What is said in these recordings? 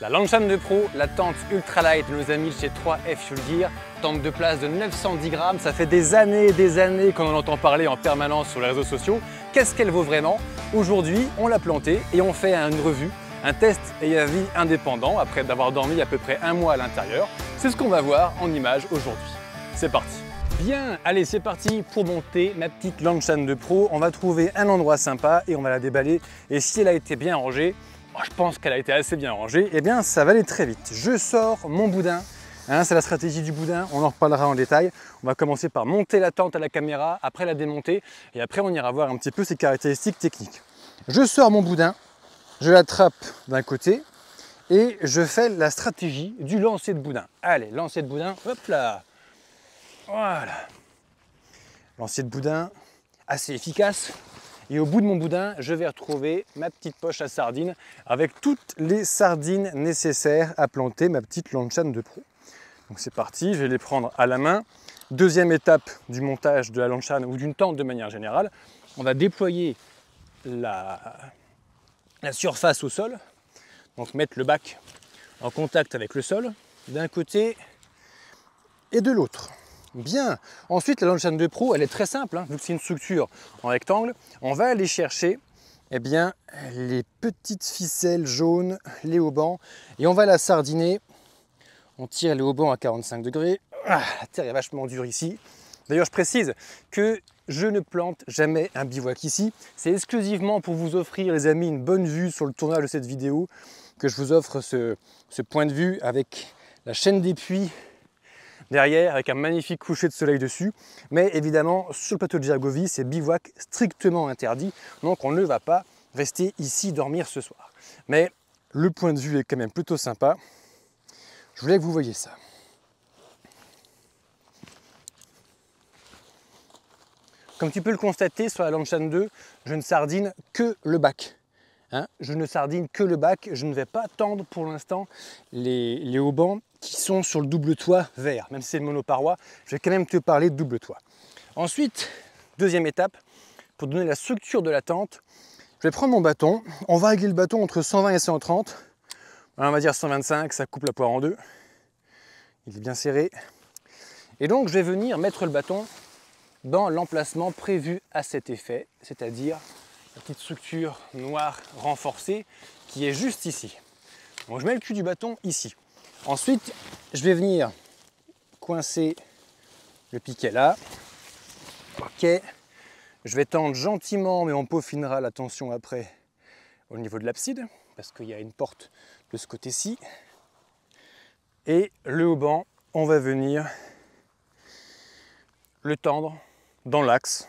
La Langshan de Pro, la tente ultralight de nos amis chez 3F le dire, tente de place de 910 grammes, ça fait des années et des années qu'on en entend parler en permanence sur les réseaux sociaux. Qu'est-ce qu'elle vaut vraiment Aujourd'hui, on l'a plantée et on fait une revue, un test et avis indépendant après d'avoir dormi à peu près un mois à l'intérieur. C'est ce qu'on va voir en images aujourd'hui. C'est parti Bien, allez c'est parti pour monter ma petite Langshan de Pro. On va trouver un endroit sympa et on va la déballer. Et si elle a été bien rangée, Oh, je pense qu'elle a été assez bien rangée, eh bien ça va aller très vite. Je sors mon boudin, hein, c'est la stratégie du boudin, on en reparlera en détail. On va commencer par monter la tente à la caméra, après la démonter, et après on ira voir un petit peu ses caractéristiques techniques. Je sors mon boudin, je l'attrape d'un côté, et je fais la stratégie du lancer de boudin. Allez, lancer de boudin, hop là Voilà Lancer de boudin, assez efficace, et au bout de mon boudin, je vais retrouver ma petite poche à sardines avec toutes les sardines nécessaires à planter ma petite lanchane de pro. Donc c'est parti, je vais les prendre à la main. Deuxième étape du montage de la lanchane ou d'une tente de manière générale, on va déployer la surface au sol, donc mettre le bac en contact avec le sol d'un côté et de l'autre. Bien. Ensuite, la chaîne de Pro, elle est très simple, hein, vu que c'est une structure en rectangle. On va aller chercher eh bien, les petites ficelles jaunes, les haubans, et on va la sardiner. On tire les haubans à 45 degrés. Ah, la terre est vachement dure ici. D'ailleurs, je précise que je ne plante jamais un bivouac ici. C'est exclusivement pour vous offrir, les amis, une bonne vue sur le tournage de cette vidéo que je vous offre ce point de vue avec la chaîne des puits derrière avec un magnifique coucher de soleil dessus. Mais évidemment, sur le plateau de Gergovie, c'est bivouac strictement interdit, donc on ne va pas rester ici dormir ce soir. Mais le point de vue est quand même plutôt sympa. Je voulais que vous voyiez ça. Comme tu peux le constater sur la chaîne 2, je ne sardine que le bac. Hein, je ne sardine que le bac, je ne vais pas tendre pour l'instant les, les haubans qui sont sur le double toit vert, même si c'est le monoparoi, je vais quand même te parler de double toit. Ensuite, deuxième étape, pour donner la structure de la tente, je vais prendre mon bâton, on va régler le bâton entre 120 et 130, on va dire 125, ça coupe la poire en deux, il est bien serré, et donc je vais venir mettre le bâton dans l'emplacement prévu à cet effet, c'est-à-dire la petite structure noire renforcée qui est juste ici. Donc je mets le cul du bâton ici. Ensuite, je vais venir coincer le piquet là. Ok. Je vais tendre gentiment, mais on peaufinera la tension après au niveau de l'abside, parce qu'il y a une porte de ce côté-ci. Et le hauban, on va venir le tendre dans l'axe.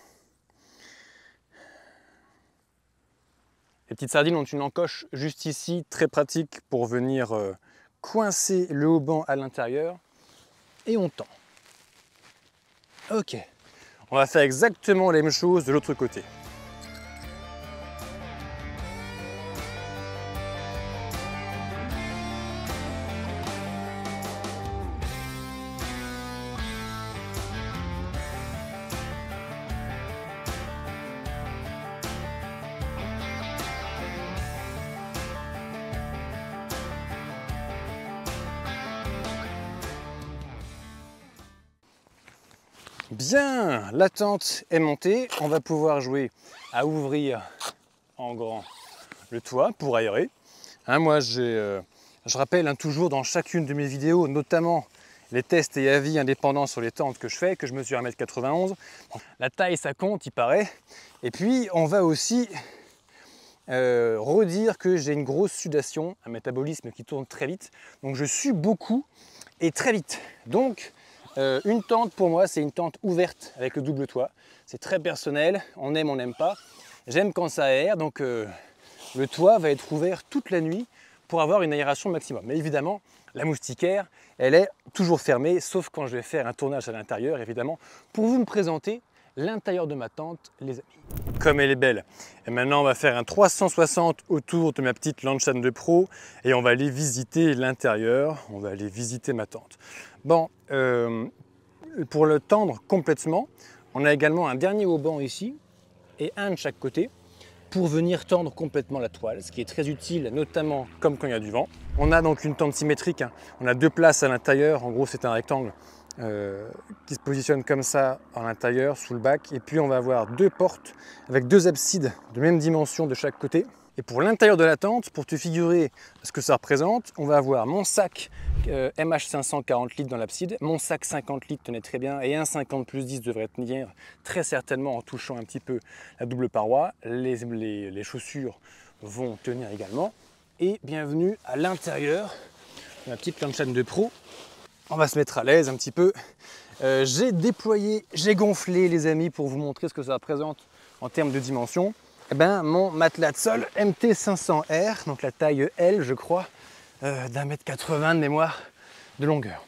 Les petites sardines ont une encoche juste ici, très pratique pour venir euh, coincer le haut-banc à l'intérieur et on tend. Ok, on va faire exactement la même chose de l'autre côté. la tente est montée, on va pouvoir jouer à ouvrir en grand le toit pour aérer. Hein, moi, euh, je rappelle hein, toujours dans chacune de mes vidéos, notamment les tests et avis indépendants sur les tentes que je fais, que je mesure 1m91. La taille, ça compte, il paraît. Et puis, on va aussi euh, redire que j'ai une grosse sudation, un métabolisme qui tourne très vite. Donc, je sue beaucoup et très vite. Donc, euh, une tente pour moi, c'est une tente ouverte avec le double toit. C'est très personnel, on aime, on n'aime pas. J'aime quand ça aère, donc euh, le toit va être ouvert toute la nuit pour avoir une aération maximum. Mais évidemment, la moustiquaire, elle est toujours fermée, sauf quand je vais faire un tournage à l'intérieur, évidemment, pour vous me présenter l'intérieur de ma tente, les amis. Comme elle est belle. Et maintenant, on va faire un 360 autour de ma petite Lanchan de Pro et on va aller visiter l'intérieur. On va aller visiter ma tente. Bon, euh, pour le tendre complètement, on a également un dernier auban ici et un de chaque côté pour venir tendre complètement la toile, ce qui est très utile, notamment comme quand il y a du vent. On a donc une tente symétrique, hein. on a deux places à l'intérieur, en gros c'est un rectangle euh, qui se positionne comme ça à l'intérieur, sous le bac. Et puis on va avoir deux portes avec deux absides de même dimension de chaque côté. Et pour l'intérieur de la tente, pour te figurer ce que ça représente, on va avoir mon sac euh, MH540 litres dans l'abside, mon sac 50 litres tenait très bien et un 50 plus 10 devrait tenir très certainement en touchant un petit peu la double paroi. les, chaussures vont tenir également. Et bienvenue à l'intérieur petit ma petite chaîne de pro on va se mettre à l'aise un petit peu. Euh, j'ai déployé, j'ai gonflé les amis pour vous montrer ce que ça représente en termes de dimension. Eh ben, mon matelas de sol MT500R, donc la taille L je crois, euh, d'un mètre 80 de mémoire de longueur.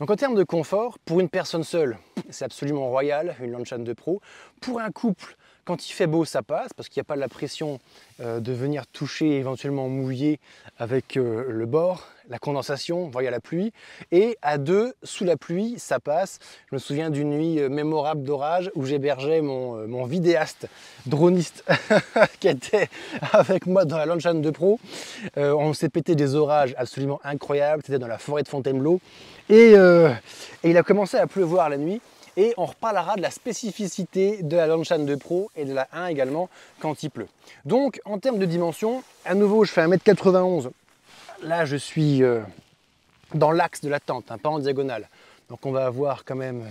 Donc en termes de confort, pour une personne seule, c'est absolument royal, une Lanshan 2 pro. Pour un couple, quand il fait beau, ça passe parce qu'il n'y a pas la pression euh, de venir toucher éventuellement mouiller avec euh, le bord, la condensation, voyez la pluie. Et à deux, sous la pluie, ça passe. Je me souviens d'une nuit euh, mémorable d'orage où j'hébergeais mon, vidéaste droniste qui était avec moi dans la Lanchane de Pro. on s'est pété des orages absolument incroyables. C'était dans la forêt de Fontainebleau. et il a commencé à pleuvoir la nuit. Et on reparlera de la spécificité de la Lanshan 2 Pro et de la 1 également quand il pleut. Donc en termes de dimension, à nouveau je fais 1m91. Là je suis euh, dans l'axe de la tente, hein, pas en diagonale. Donc on va avoir quand même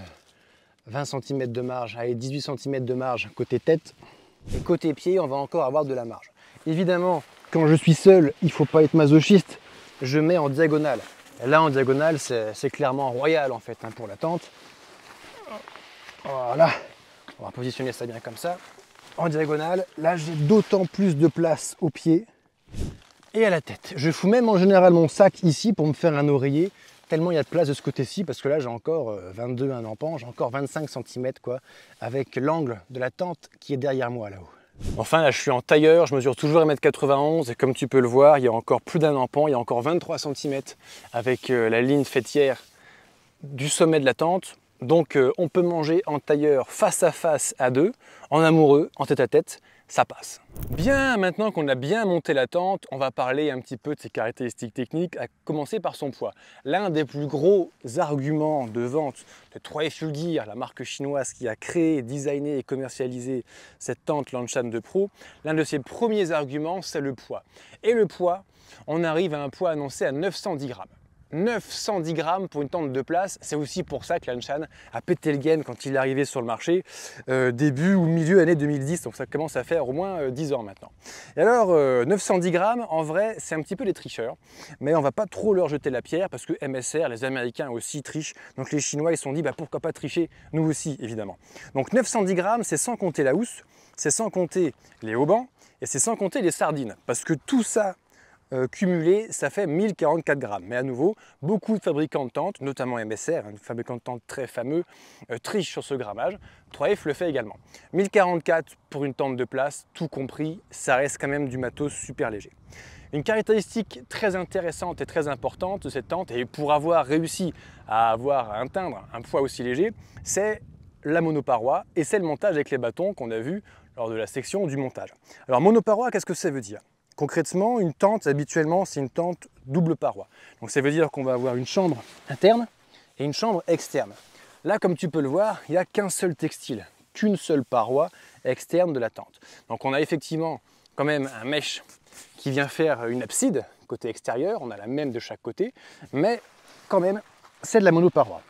20 euh, cm de marge, allez 18 cm de marge côté tête. Et côté pied, on va encore avoir de la marge. Évidemment, quand je suis seul, il ne faut pas être masochiste, je mets en diagonale. là en diagonale, c'est clairement royal en fait hein, pour la tente. Voilà. On va positionner ça bien comme ça. En diagonale. Là, j'ai d'autant plus de place aux pied et à la tête. Je fous même en général mon sac ici pour me faire un oreiller, tellement il y a de place de ce côté-ci, parce que là j'ai encore 22, euh, un empan, j'ai encore 25 cm quoi, avec l'angle de la tente qui est derrière moi là-haut. Enfin là je suis en tailleur, je mesure toujours 1m91 et comme tu peux le voir, il y a encore plus d'un empan, il y a encore 23 cm avec euh, la ligne fêtière du sommet de la tente donc euh, on peut manger en tailleur face à face à deux, en amoureux, en tête à tête, ça passe. Bien, maintenant qu'on a bien monté la tente, on va parler un petit peu de ses caractéristiques techniques, à commencer par son poids. L'un des plus gros arguments de vente de 3 la marque chinoise qui a créé, designé et commercialisé cette tente Lanshan de Pro, l'un de ses premiers arguments, c'est le poids. Et le poids, on arrive à un poids annoncé à 910 grammes. 910 grammes pour une tente de place. C'est aussi pour ça que l'Anshan a pété le gain quand il est arrivé sur le marché euh, début ou milieu année 2010. Donc ça commence à faire au moins 10 euh, ans maintenant. Et alors, 910 euh, grammes, en vrai, c'est un petit peu les tricheurs. Mais on va pas trop leur jeter la pierre parce que MSR, les Américains aussi trichent. Donc les Chinois, ils se sont dit, bah, pourquoi pas tricher Nous aussi, évidemment. Donc 910 grammes, c'est sans compter la housse, c'est sans compter les haubans et c'est sans compter les sardines. Parce que tout ça euh, cumulé, ça fait 1044 grammes. Mais à nouveau, beaucoup de fabricants de tentes, notamment MSR, un hein, fabricant de tentes très fameux, euh, trichent triche sur ce grammage. 3F le fait également. 1044 pour une tente de place, tout compris, ça reste quand même du matos super léger. Une caractéristique très intéressante et très importante de cette tente, et pour avoir réussi à avoir un atteindre un poids aussi léger, c'est la monoparoi et c'est le montage avec les bâtons qu'on a vu lors de la section du montage. Alors monoparoi, qu'est-ce que ça veut dire Concrètement, une tente, habituellement, c'est une tente double paroi. Donc ça veut dire qu'on va avoir une chambre interne et une chambre externe. Là, comme tu peux le voir, il n'y a qu'un seul textile, qu'une seule paroi externe de la tente. Donc on a effectivement quand même un mèche qui vient faire une abside côté extérieur, on a la même de chaque côté, mais quand même, c'est de la monoparoi.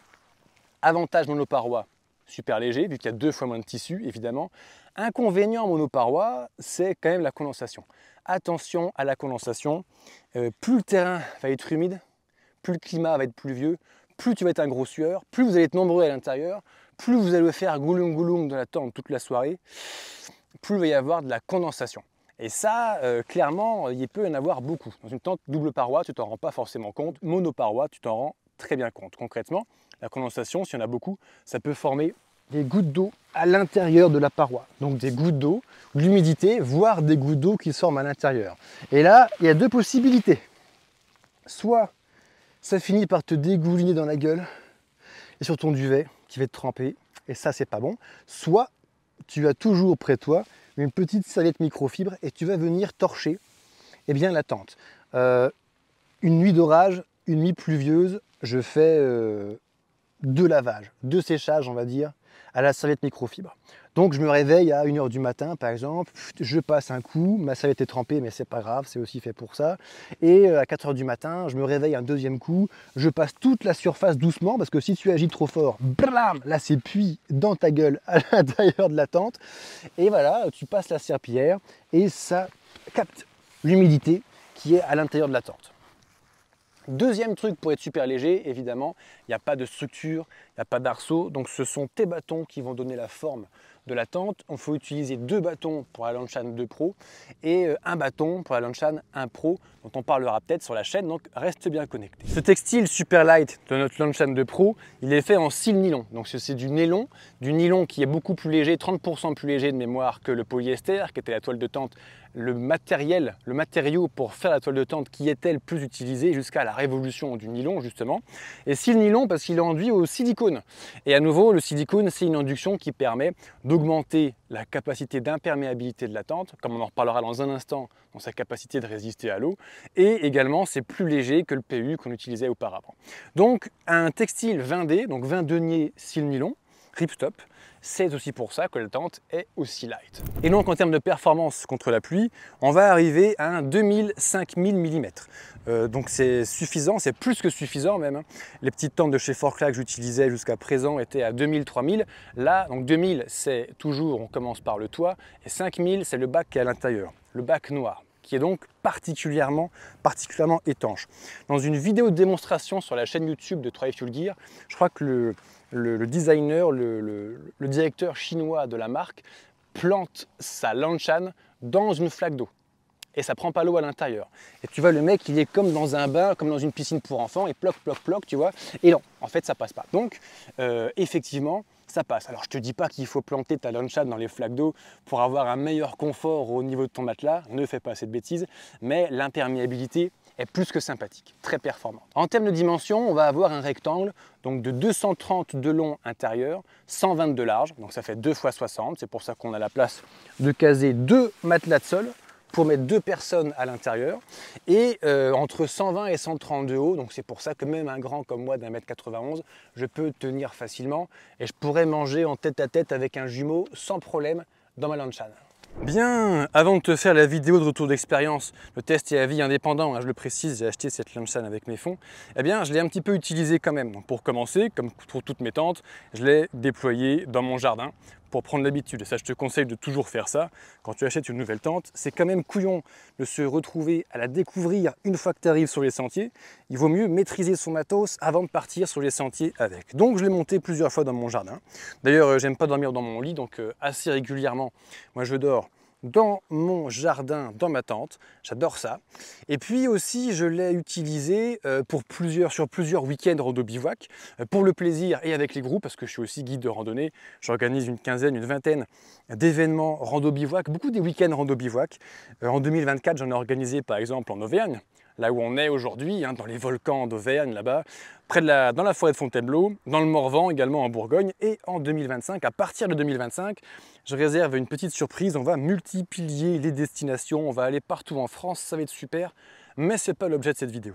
Avantage monoparoi, super léger, vu qu'il y a deux fois moins de tissu, évidemment. Inconvénient monoparoi, c'est quand même la condensation. Attention à la condensation. Euh, plus le terrain va être humide, plus le climat va être pluvieux, plus tu vas être un gros sueur, plus vous allez être nombreux à l'intérieur, plus vous allez faire gouloum gouloum dans la tente toute la soirée, plus il va y avoir de la condensation. Et ça, euh, clairement, il peut y en avoir beaucoup. Dans une tente double paroi, tu t'en rends pas forcément compte. Monoparoi, tu t'en rends très bien compte. Concrètement, la condensation, s'il y en a beaucoup, ça peut former des gouttes d'eau à l'intérieur de la paroi. Donc des gouttes d'eau, l'humidité, voire des gouttes d'eau qui se forment à l'intérieur. Et là, il y a deux possibilités. Soit ça finit par te dégouliner dans la gueule et sur ton duvet qui va te tremper, et ça c'est pas bon. Soit tu as toujours près toi une petite serviette microfibre et tu vas venir torcher eh bien, la tente. Euh, une nuit d'orage, une nuit pluvieuse, je fais de euh, deux lavages, deux séchages, on va dire, à la serviette microfibre. Donc je me réveille à 1h du matin par exemple, je passe un coup, ma serviette est trempée mais c'est pas grave, c'est aussi fait pour ça. Et euh, à 4h du matin, je me réveille un deuxième coup, je passe toute la surface doucement parce que si tu agis trop fort, blam, là c'est puis dans ta gueule à l'intérieur de la tente. Et voilà, tu passes la serpillière et ça capte l'humidité qui est à l'intérieur de la tente. Deuxième truc pour être super léger, évidemment, il n'y a pas de structure, il n'y a pas d'arceau, donc ce sont tes bâtons qui vont donner la forme de la tente. On faut utiliser deux bâtons pour la Lanchan 2 Pro et euh, un bâton pour la Lanchan 1 Pro dont on parlera peut-être sur la chaîne, donc reste bien connecté. Ce textile super light de notre Lanchan 2 Pro, il est fait en silnylon nylon, donc c'est du nylon, du nylon qui est beaucoup plus léger, 30% plus léger de mémoire que le polyester qui était la toile de tente le matériel, le matériau pour faire la toile de tente qui est le plus utilisé jusqu'à la révolution du nylon justement. Et si le nylon, parce qu'il est enduit au silicone. Et à nouveau, le silicone, c'est une induction qui permet d'augmenter la capacité d'imperméabilité de la tente, comme on en reparlera dans un instant, dans sa capacité de résister à l'eau. Et également, c'est plus léger que le PU qu'on utilisait auparavant. Donc, un textile 20D, donc 20 deniers, si le nylon, ripstop, c'est aussi pour ça que la tente est aussi light. Et donc en termes de performance contre la pluie, on va arriver à un 2000-5000 mm. Euh, donc c'est suffisant, c'est plus que suffisant même. Hein. Les petites tentes de chez Forclaz que j'utilisais jusqu'à présent étaient à 2000-3000. Là, donc 2000 c'est toujours, on commence par le toit, et 5000 c'est le bac qui est à l'intérieur, le bac noir qui est donc particulièrement, particulièrement étanche. Dans une vidéo de démonstration sur la chaîne YouTube de Try Gear, je crois que le, le, designer, le, directeur chinois de la marque plante sa lanchan dans une flaque d'eau. Et ça prend pas l'eau à l'intérieur. Et tu vois, le mec, il est comme dans un bain, comme dans une piscine pour enfants, et ploc, ploc, ploc, tu vois. Et non, en fait, ça passe pas. Donc, euh, effectivement, ça passe. Alors je te dis pas qu'il faut planter ta lanchan dans les flaques d'eau pour avoir un meilleur confort au niveau de ton matelas, ne fais pas cette bêtise, mais l'imperméabilité est plus que sympathique, très performante. En termes de dimension, on va avoir un rectangle donc de 230 de long intérieur, 120 de large, donc ça fait 2 x 60, c'est pour ça qu'on a la place de caser deux matelas de sol pour mettre deux personnes à l'intérieur et euh, entre 120 et 130 de haut donc c'est pour ça que même un grand comme moi d'un mètre 91 je peux tenir facilement et je pourrais manger en tête à tête avec un jumeau sans problème dans ma lanchane. Bien, avant de te faire la vidéo de retour d'expérience, le test et avis indépendant, hein, je le précise, j'ai acheté cette Lumsan avec mes fonds, eh bien je l'ai un petit peu utilisé quand même. pour commencer, comme pour toutes mes tentes, je l'ai déployé dans mon jardin pour prendre l'habitude. Et ça, je te conseille de toujours faire ça. Quand tu achètes une nouvelle tente, c'est quand même couillon de se retrouver à la découvrir une fois que tu arrives sur les sentiers. Il vaut mieux maîtriser son matos avant de partir sur les sentiers avec. Donc, je l'ai monté plusieurs fois dans mon jardin. D'ailleurs, euh, j'aime pas dormir dans mon lit, donc euh, assez régulièrement, moi, je dors dans mon jardin, dans ma tente. J'adore ça. Et puis aussi, je l'ai utilisé euh, pour plusieurs, sur plusieurs week-ends rando bivouac, euh, pour le plaisir et avec les groupes, parce que je suis aussi guide de randonnée. J'organise une quinzaine, une vingtaine d'événements rando bivouac, beaucoup des week-ends rando bivouac. Euh, en 2024, j'en ai organisé par exemple en Auvergne, là où on est aujourd'hui, hein, dans les volcans d'Auvergne, là-bas, près de la, dans la forêt de Fontainebleau, dans le Morvan également en Bourgogne, et en 2025, à partir de 2025, je réserve une petite surprise, on va multiplier les destinations, on va aller partout en France, ça va être super, mais c'est pas l'objet de cette vidéo.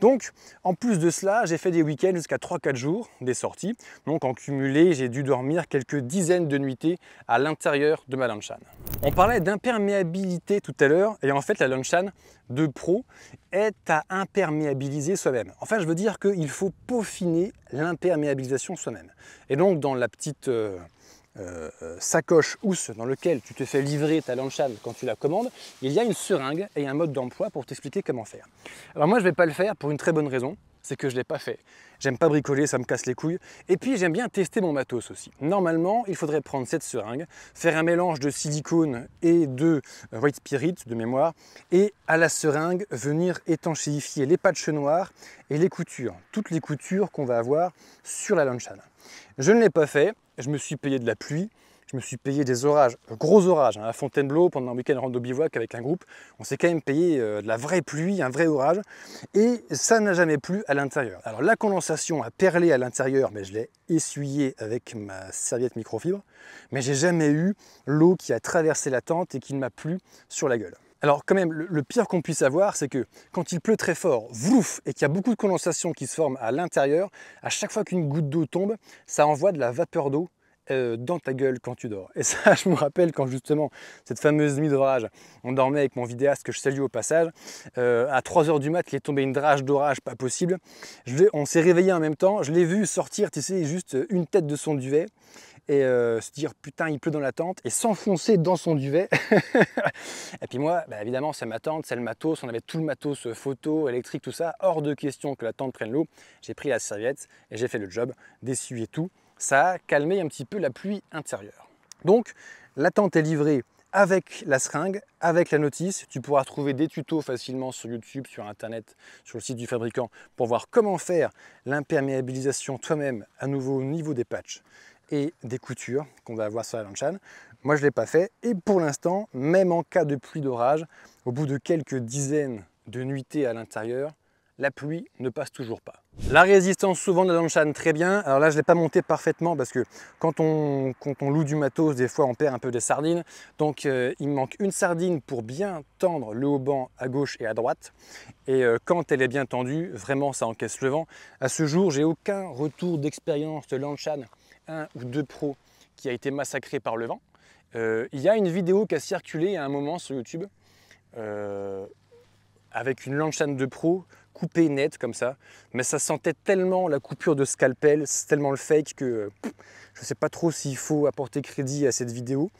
Donc, en plus de cela, j'ai fait des week-ends jusqu'à 3-4 jours, des sorties. Donc, en cumulé, j'ai dû dormir quelques dizaines de nuitées à l'intérieur de ma Lanshan. On parlait d'imperméabilité tout à l'heure, et en fait, la Lanshan de pro est à imperméabiliser soi-même. Enfin, je veux dire qu'il faut peaufiner l'imperméabilisation soi-même. Et donc, dans la petite. Euh, euh, euh, sacoche housse dans lequel tu te fais livrer ta lanchan quand tu la commandes, il y a une seringue et un mode d'emploi pour t'expliquer comment faire. Alors moi je ne vais pas le faire pour une très bonne raison, c'est que je ne l'ai pas fait. J'aime pas bricoler, ça me casse les couilles. Et puis j'aime bien tester mon matos aussi. Normalement, il faudrait prendre cette seringue, faire un mélange de silicone et de white spirit de mémoire, et à la seringue venir étanchéifier les patchs noirs et les coutures, toutes les coutures qu'on va avoir sur la lanchane. Je ne l'ai pas fait, je me suis payé de la pluie, je me suis payé des orages, gros orages. Hein, à Fontainebleau, pendant un week-end rando bivouac avec un groupe, on s'est quand même payé euh, de la vraie pluie, un vrai orage, et ça n'a jamais plu à l'intérieur. Alors la condensation a perlé à l'intérieur, mais je l'ai essuyé avec ma serviette microfibre, mais j'ai jamais eu l'eau qui a traversé la tente et qui ne m'a plu sur la gueule. Alors quand même, le, pire qu'on puisse avoir, c'est que quand il pleut très fort, vrouf, et qu'il y a beaucoup de condensation qui se forme à l'intérieur, à chaque fois qu'une goutte d'eau tombe, ça envoie de la vapeur d'eau euh, dans ta gueule quand tu dors. Et ça, je me rappelle quand justement, cette fameuse nuit d'orage, on dormait avec mon vidéaste que je salue au passage, euh, à 3h du mat, il est tombé une drage d'orage pas possible. on s'est réveillé en même temps, je l'ai vu sortir, tu sais, juste une tête de son duvet, et euh, se dire putain il pleut dans la tente et s'enfoncer dans son duvet. et puis moi, bah, évidemment c'est ma tente, c'est le matos, on avait tout le matos euh, photo, électrique, tout ça, hors de question que la tente prenne l'eau. J'ai pris la serviette et j'ai fait le job d'essuyer tout. Ça a calmé un petit peu la pluie intérieure. Donc la tente est livrée avec la seringue, avec la notice. Tu pourras trouver des tutos facilement sur YouTube, sur Internet, sur le site du fabricant pour voir comment faire l'imperméabilisation toi-même à nouveau au niveau des patchs et des coutures qu'on va avoir sur la Lanshan. Moi, je ne l'ai pas fait. Et pour l'instant, même en cas de pluie d'orage, au bout de quelques dizaines de nuitées à l'intérieur, la pluie ne passe toujours pas. La résistance souvent de la Lanshan, très bien. Alors là, je ne l'ai pas montée parfaitement parce que quand on, loue du matos, des fois, on perd un peu des sardines. Donc, euh, il me manque une sardine pour bien tendre le haut-banc à gauche et à droite. Et euh, quand elle est bien tendue, vraiment, ça encaisse le vent. À ce jour, j'ai aucun retour d'expérience de Lanshan un ou deux pros qui a été massacré par le vent. Euh, il y a une vidéo qui a circulé à un moment sur YouTube euh, avec une Lanchan de pro coupée nette comme ça, mais ça sentait tellement la coupure de scalpel, c'est tellement le fake que euh, je ne sais pas trop s'il faut apporter crédit à cette vidéo.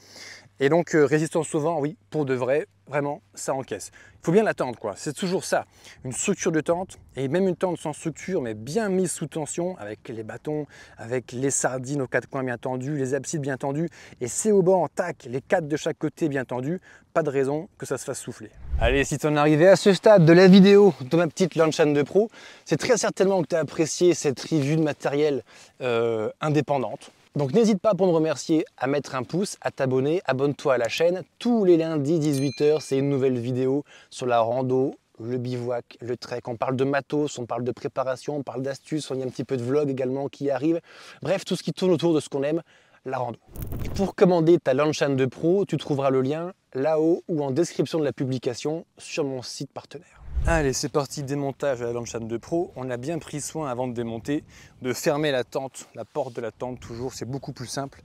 Et donc, euh, résistance souvent oui, pour de vrai, vraiment, ça encaisse. Il faut bien la tente, quoi. C'est toujours ça. Une structure de tente, et même une tente sans structure, mais bien mise sous tension, avec les bâtons, avec les sardines aux quatre coins bien tendus, les absides bien tendues, et c'est au en tac, les quatre de chaque côté bien tendus, pas de raison que ça se fasse souffler. Allez, si tu en es arrivé à ce stade de la vidéo de ma petite Lanchan de Pro, c'est très certainement que tu as apprécié cette revue de matériel euh, indépendante, donc n'hésite pas pour me remercier à mettre un pouce, à t'abonner, abonne-toi à la chaîne. Tous les lundis 18h, c'est une nouvelle vidéo sur la rando, le bivouac, le trek. On parle de matos, on parle de préparation, on parle d'astuces, on y a un petit peu de vlog également qui arrive. Bref, tout ce qui tourne autour de ce qu'on aime, la rando. Et pour commander ta Lanchan de Pro, tu trouveras le lien là-haut ou en description de la publication sur mon site partenaire. Allez, c'est parti, démontage de la chaîne 2 Pro. On a bien pris soin avant de démonter de fermer la tente, la porte de la tente toujours, c'est beaucoup plus simple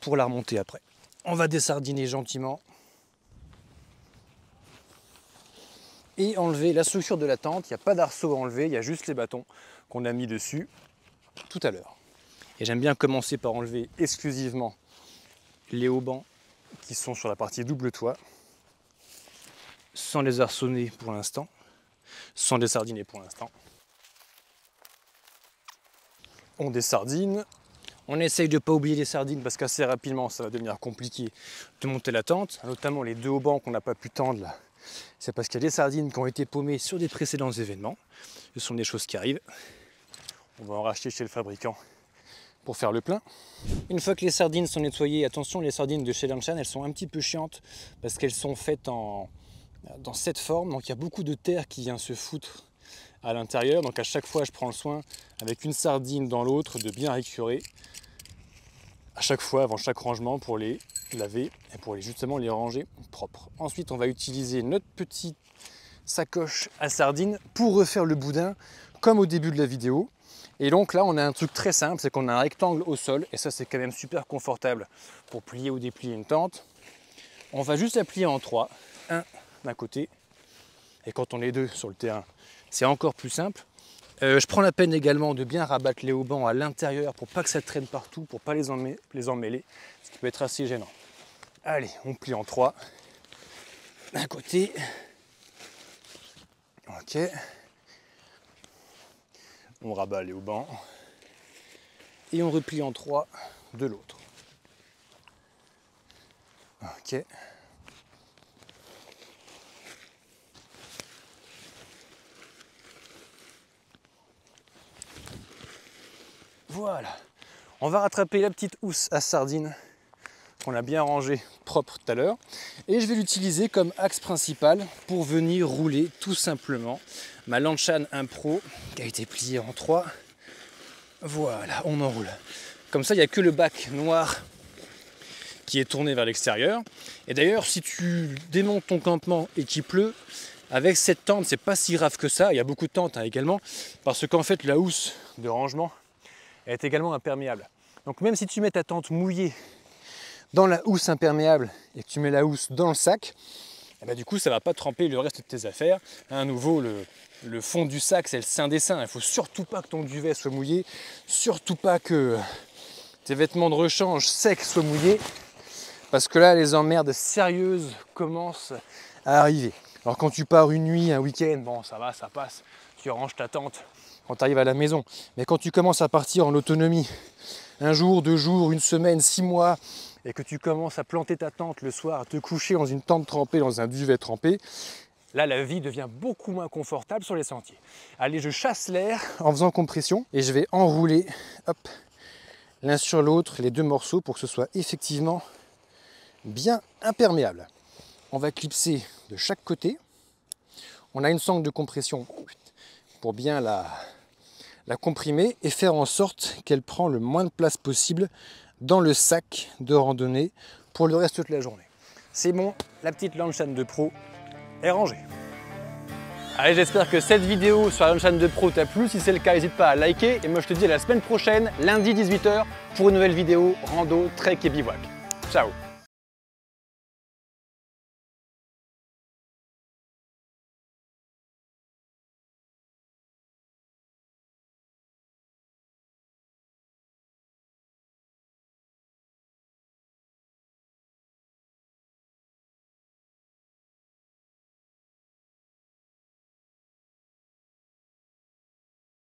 pour la remonter après. On va dessardiner gentiment et enlever la structure de la tente. Il n'y a pas d'arceau à enlever, il y a juste les bâtons qu'on a mis dessus tout à l'heure. Et j'aime bien commencer par enlever exclusivement les haubans qui sont sur la partie double toit sans les arçonner pour l'instant. Ce sont des sardines pour l'instant. On des sardines. On essaye de ne pas oublier les sardines parce qu'assez rapidement ça va devenir compliqué de monter la tente, notamment les deux haubans qu'on n'a pas pu tendre là. C'est parce qu'il y a des sardines qui ont été paumées sur des précédents événements. Ce sont des choses qui arrivent. On va en racheter chez le fabricant pour faire le plein. Une fois que les sardines sont nettoyées, attention, les sardines de chez Lanchan, elles sont un petit peu chiantes parce qu'elles sont faites en, dans cette forme. Donc il y a beaucoup de terre qui vient se foutre à l'intérieur. Donc à chaque fois, je prends le soin avec une sardine dans l'autre de bien récurer à chaque fois avant chaque rangement pour les laver et pour les justement les ranger propres. Ensuite, on va utiliser notre petite sacoche à sardines pour refaire le boudin comme au début de la vidéo. Et donc là, on a un truc très simple, c'est qu'on a un rectangle au sol et ça c'est quand même super confortable pour plier ou déplier une tente. On va juste la plier en trois. 1, d'un côté et quand on est deux sur le terrain, c'est encore plus simple. Euh, je prends la peine également de bien rabattre les haubans à l'intérieur pour pas que ça traîne partout, pour pas les, les emmêler, ce qui peut être assez gênant. Allez, on plie en trois. D'un côté. Ok. On rabat les haubans. Et on replie en trois de l'autre. Ok. Voilà. On va rattraper la petite housse à sardines qu'on a bien rangée propre tout à l'heure. Et je vais l'utiliser comme axe principal pour venir rouler tout simplement ma Lanchan Impro qui a été pliée en trois. Voilà, on enroule. Comme ça, il n'y a que le bac noir qui est tourné vers l'extérieur. Et d'ailleurs, si tu démontes ton campement et qu'il pleut, avec cette tente, c'est pas si grave que ça. Il y a beaucoup de tentes hein, également, parce qu'en fait, la housse de rangement elle est également imperméable. Donc même si tu mets ta tente mouillée dans la housse imperméable et que tu mets la housse dans le sac, eh ben, du coup ça ne va pas tremper le reste de tes affaires. À nouveau, le, fond du sac c'est le sein des seins. Il faut surtout pas que ton duvet soit mouillé, surtout pas que tes vêtements de rechange secs soient mouillés, parce que là les emmerdes sérieuses commencent à arriver. Alors quand tu pars une nuit, un week-end, bon ça va, ça passe, tu ranges ta tente, quand tu arrives à la maison. Mais quand tu commences à partir en autonomie, un jour, deux jours, une semaine, six mois, et que tu commences à planter ta tente le soir, à te coucher dans une tente trempée, dans un duvet trempé, là la vie devient beaucoup moins confortable sur les sentiers. Allez, je chasse l'air en faisant compression et je vais enrouler l'un sur l'autre les deux morceaux pour que ce soit effectivement bien imperméable. On va clipser de chaque côté. On a une sangle de compression pour bien la, la comprimer et faire en sorte qu'elle prend le moins de place possible dans le sac de randonnée pour le reste de la journée. C'est bon, la petite Lanshan de Pro est rangée. Allez, j'espère que cette vidéo sur la Lanshan de Pro t'a plu. Si c'est le cas, n'hésite pas à liker. Et moi, je te dis à la semaine prochaine, lundi 18h, pour une nouvelle vidéo rando, trek et bivouac. Ciao